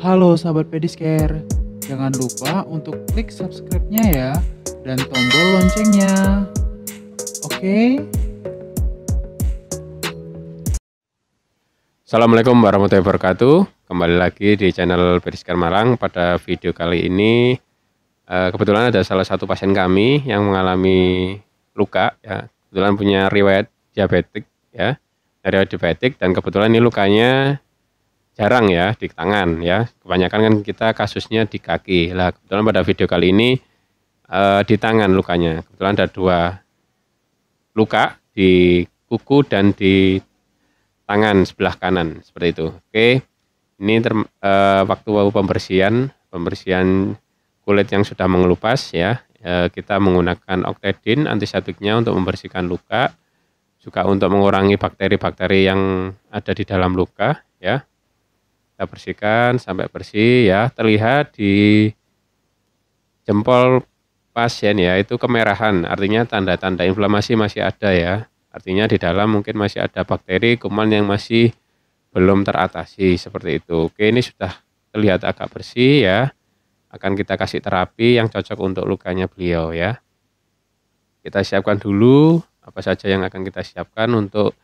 Halo sahabat Pediscare, jangan lupa untuk klik subscribe-nya ya dan tombol loncengnya. Oke. Okay? Assalamualaikum warahmatullahi wabarakatuh. Kembali lagi di channel Pediscare Malang. Pada video kali ini eh, kebetulan ada salah satu pasien kami yang mengalami luka ya. Kebetulan punya riwayat diabetik ya. Riwayat diabetik dan kebetulan ini lukanya jarang ya di tangan ya. Kebanyakan kan kita kasusnya di kaki. Lah kebetulan pada video kali ini e, di tangan lukanya. Kebetulan ada dua luka di kuku dan di tangan sebelah kanan seperti itu. Oke. Ini ter, e, eh, waktu pembersihan, pembersihan kulit yang sudah mengelupas ya. E, kita menggunakan oktedin antiseptiknya untuk membersihkan luka juga untuk mengurangi bakteri-bakteri yang ada di dalam luka ya kita bersihkan sampai bersih ya terlihat di jempol pasien ya itu kemerahan artinya tanda-tanda inflamasi masih ada ya artinya di dalam mungkin masih ada bakteri kuman yang masih belum teratasi seperti itu oke ini sudah terlihat agak bersih ya akan kita kasih terapi yang cocok untuk lukanya beliau ya kita siapkan dulu apa saja yang akan kita siapkan untuk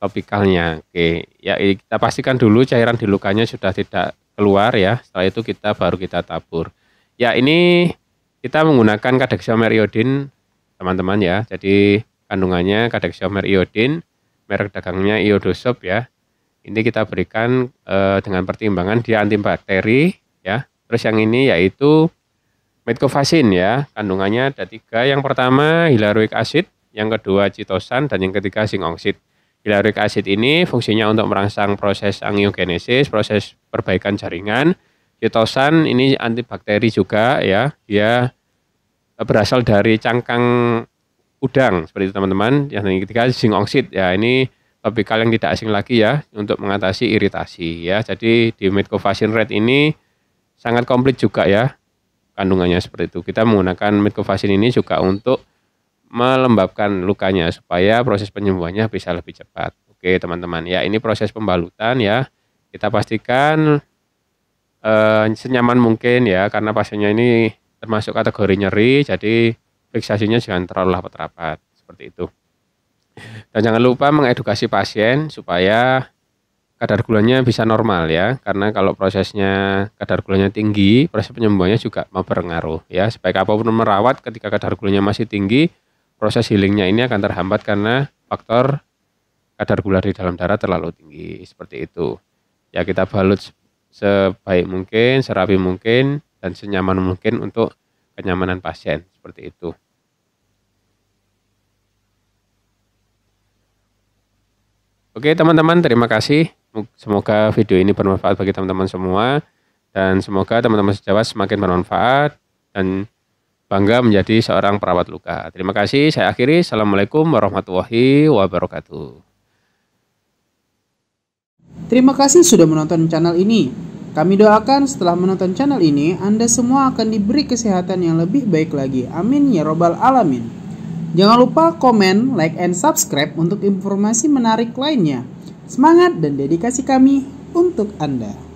topikalnya. Oke, ya kita pastikan dulu cairan di lukanya sudah tidak keluar ya. Setelah itu kita baru kita tabur. Ya, ini kita menggunakan kadexiamer iodin teman-teman ya. Jadi kandungannya kadexiamer iodin, merek dagangnya iodosop ya. Ini kita berikan e, dengan pertimbangan dia antibakteri ya. Terus yang ini yaitu metcofasin ya. Kandungannya ada tiga. Yang pertama hilaruik acid, yang kedua citosan, dan yang ketiga singoksid. Hialuronic acid ini fungsinya untuk merangsang proses angiogenesis, proses perbaikan jaringan. Kitosan ini antibakteri juga ya. Dia berasal dari cangkang udang seperti itu teman-teman. Yang ketiga zinc oksid ya ini topikal yang tidak asing lagi ya untuk mengatasi iritasi ya. Jadi di metcovacin Red ini sangat komplit juga ya kandungannya seperti itu. Kita menggunakan metcovacin ini juga untuk melembabkan lukanya supaya proses penyembuhannya bisa lebih cepat. Oke teman-teman ya ini proses pembalutan ya kita pastikan eh, senyaman mungkin ya karena pasiennya ini termasuk kategori nyeri jadi fiksasinya jangan terlalu rapat-rapat seperti itu. Dan jangan lupa mengedukasi pasien supaya kadar gulanya bisa normal ya karena kalau prosesnya kadar gulanya tinggi proses penyembuhannya juga mau berpengaruh ya sebaik apapun merawat ketika kadar gulanya masih tinggi proses healingnya ini akan terhambat karena faktor kadar gula di dalam darah terlalu tinggi seperti itu. Ya kita balut sebaik mungkin, serapi mungkin, dan senyaman mungkin untuk kenyamanan pasien seperti itu. Oke teman-teman terima kasih. Semoga video ini bermanfaat bagi teman-teman semua dan semoga teman-teman sejawat semakin bermanfaat dan bangga menjadi seorang perawat luka. Terima kasih. Saya akhiri. Assalamualaikum warahmatullahi wabarakatuh. Terima kasih sudah menonton channel ini. Kami doakan setelah menonton channel ini, Anda semua akan diberi kesehatan yang lebih baik lagi. Amin ya robbal alamin. Jangan lupa komen, like, and subscribe untuk informasi menarik lainnya. Semangat dan dedikasi kami untuk Anda.